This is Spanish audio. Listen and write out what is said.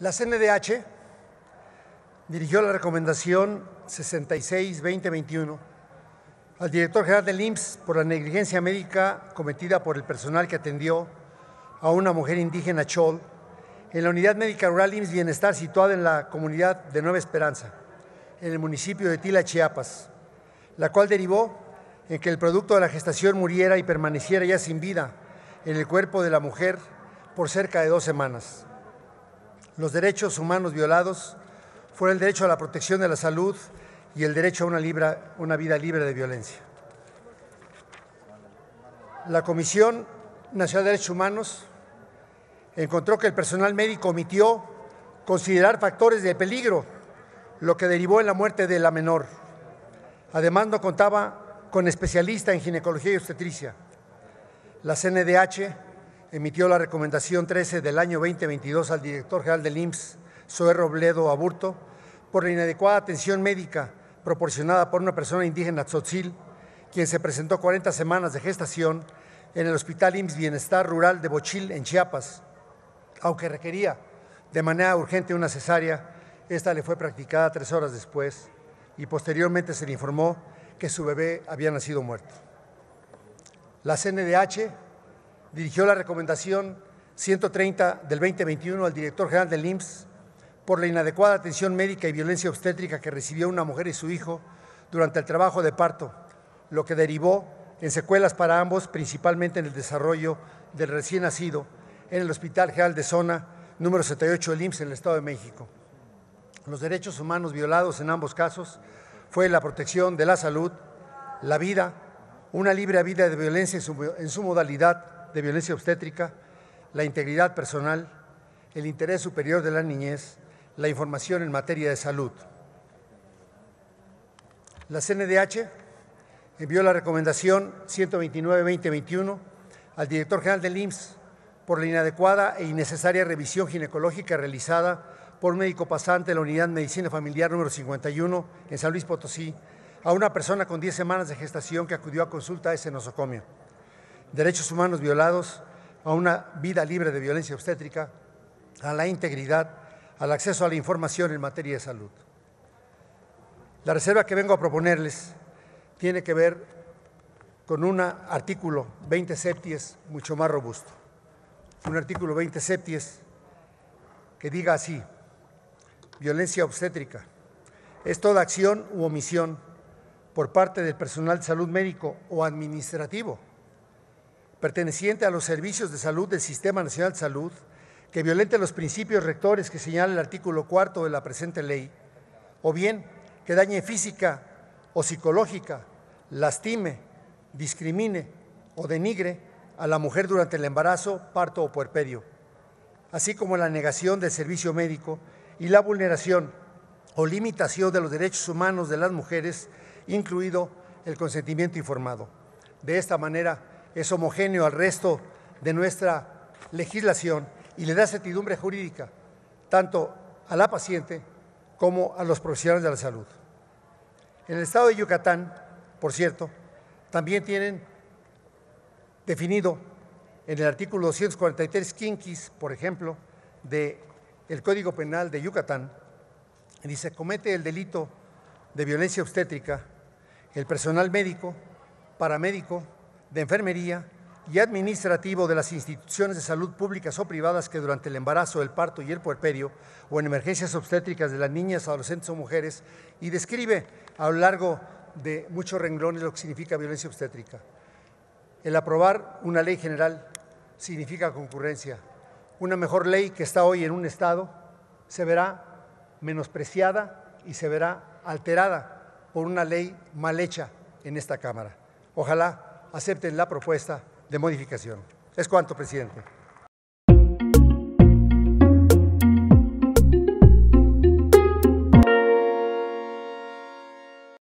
La CNDH dirigió la recomendación 66-2021 al director general del IMSS por la negligencia médica cometida por el personal que atendió a una mujer indígena chol en la unidad médica rural IMSS Bienestar situada en la comunidad de Nueva Esperanza, en el municipio de Tila, Chiapas, la cual derivó en que el producto de la gestación muriera y permaneciera ya sin vida en el cuerpo de la mujer por cerca de dos semanas los derechos humanos violados fueron el derecho a la protección de la salud y el derecho a una, vida libre de violencia. La Comisión Nacional de Derechos Humanos encontró que el personal médico omitió considerar factores de peligro, lo que derivó en la muerte de la menor. Además, no contaba con especialista en ginecología y obstetricia. La CNDH emitió la recomendación 13 del año 2022 al director general del IMSS, Zoe Robledo Aburto, por la inadecuada atención médica proporcionada por una persona indígena tzotzil, quien se presentó 40 semanas de gestación en el Hospital IMSS Bienestar Rural de Bochil, en Chiapas. Aunque requería de manera urgente una cesárea, esta le fue practicada tres horas después y posteriormente se le informó que su bebé había nacido muerto. La CNDH dirigió la recomendación 130 del 2021 al director general del IMSS por la inadecuada atención médica y violencia obstétrica que recibió una mujer y su hijo durante el trabajo de parto, lo que derivó en secuelas para ambos, principalmente en el desarrollo del recién nacido en el Hospital General de Zona número 78 del IMSS en el Estado de México. Los derechos humanos violados en ambos casos fue la protección de la salud, la vida, una libre vida de violencia en su, en su modalidad de violencia obstétrica, la integridad personal, el interés superior de la niñez, la información en materia de salud. La CNDH envió la recomendación 129-2021 al director general del IMSS por la inadecuada e innecesaria revisión ginecológica realizada por un médico pasante de la Unidad Medicina Familiar número 51 en San Luis Potosí a una persona con 10 semanas de gestación que acudió a consulta de ese nosocomio derechos humanos violados, a una vida libre de violencia obstétrica, a la integridad, al acceso a la información en materia de salud. La reserva que vengo a proponerles tiene que ver con un artículo 20 septies mucho más robusto. Un artículo 20 septies que diga así, violencia obstétrica es toda acción u omisión por parte del personal de salud médico o administrativo perteneciente a los servicios de salud del Sistema Nacional de Salud, que violente los principios rectores que señala el artículo cuarto de la presente ley, o bien que dañe física o psicológica, lastime, discrimine o denigre a la mujer durante el embarazo, parto o puerperio, así como la negación del servicio médico y la vulneración o limitación de los derechos humanos de las mujeres, incluido el consentimiento informado. De esta manera, es homogéneo al resto de nuestra legislación y le da certidumbre jurídica tanto a la paciente como a los profesionales de la salud. En el estado de Yucatán, por cierto, también tienen definido en el artículo 243 Kinkis, por ejemplo, del Código Penal de Yucatán, dice, comete el delito de violencia obstétrica el personal médico, paramédico, de enfermería y administrativo de las instituciones de salud públicas o privadas que durante el embarazo, el parto y el puerperio o en emergencias obstétricas de las niñas, adolescentes o mujeres y describe a lo largo de muchos renglones lo que significa violencia obstétrica. El aprobar una ley general significa concurrencia. Una mejor ley que está hoy en un estado se verá menospreciada y se verá alterada por una ley mal hecha en esta Cámara. Ojalá acepten la propuesta de modificación. Es cuanto, presidente.